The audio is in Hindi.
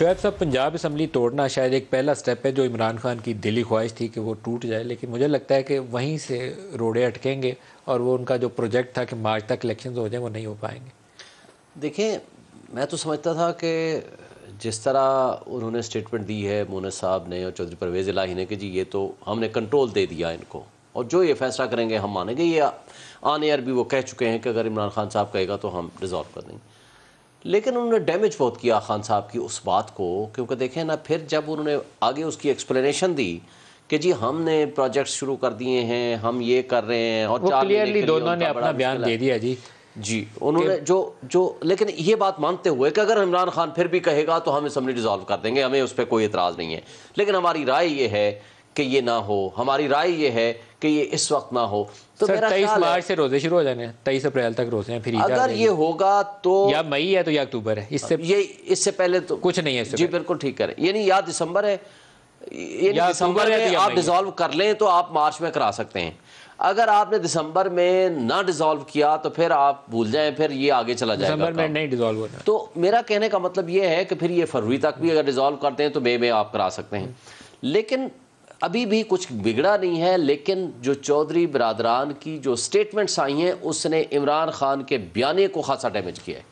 शुएब साहब पंजाब असम्बली तोड़ना शायद एक पहला स्टेप है जो इमरान खान की दिली ख्वाहिश थी कि वो टूट जाए लेकिन मुझे लगता है कि वहीं से रोड़े अटकेंगे और वो उनका जो प्रोजेक्ट था कि मार्च तक इलेक्शन हो जाए वो नहीं हो पाएंगे देखिए मैं तो समझता था कि जिस तरह उन्होंने स्टेटमेंट दी है मोन साहब ने और चौधरी परवेज़ इलाही ने कि जी ये तो हमने कंट्रोल दे दिया इनको और जो ये फैसला करेंगे हम मानेंगे ये आने यार भी वो कह चुके हैं कि अगर इमरान खान साहब कहेगा तो हम रिजॉल्व कर देंगे लेकिन उन्होंने डैमेज बहुत किया खान साहब की उस बात को क्योंकि देखें ना फिर जब उन्होंने आगे उसकी एक्सप्लेनेशन दी कि जी हमने प्रोजेक्ट शुरू कर दिए हैं हम ये कर रहे हैं और क्लियरली दोनों ने अपना बयान दे दिया जी जी उन्होंने जो जो लेकिन ये बात मानते हुए कि अगर इमरान खान फिर भी कहेगा तो हम इसम्बली डिजॉल्व कर देंगे हमें उस पर कोई एतराज़ नहीं है लेकिन हमारी राय ये है कि ये ना हो हमारी राय ये है कि ये इस वक्त ना हो तो तेईस मार्च से रोजे शुरू हो जाने तेईस अप्रैल तक रोजे हैं फिर अगर ये होगा तो या मई है तो या अक्टूबर है इससे ये इससे पहले तो कुछ नहीं है जी बिल्कुल ठीक करें यानी या दिसंबर है या दिसंबर में तो आप डिजोल्व कर लें तो आप मार्च में करा सकते हैं अगर आपने दिसंबर में ना डिसॉल्व किया तो फिर आप भूल जाएं फिर ये आगे चला जाएगा दिसंबर में नहीं डिसॉल्व होना तो मेरा कहने का मतलब ये है कि फिर ये फरवरी तक भी अगर डिसॉल्व करते हैं तो मे में आप करा सकते हैं लेकिन अभी भी कुछ बिगड़ा नहीं है लेकिन जो चौधरी बरदरान की जो स्टेटमेंट्स आई हैं उसने इमरान खान के बयाने को खासा डैमेज किया है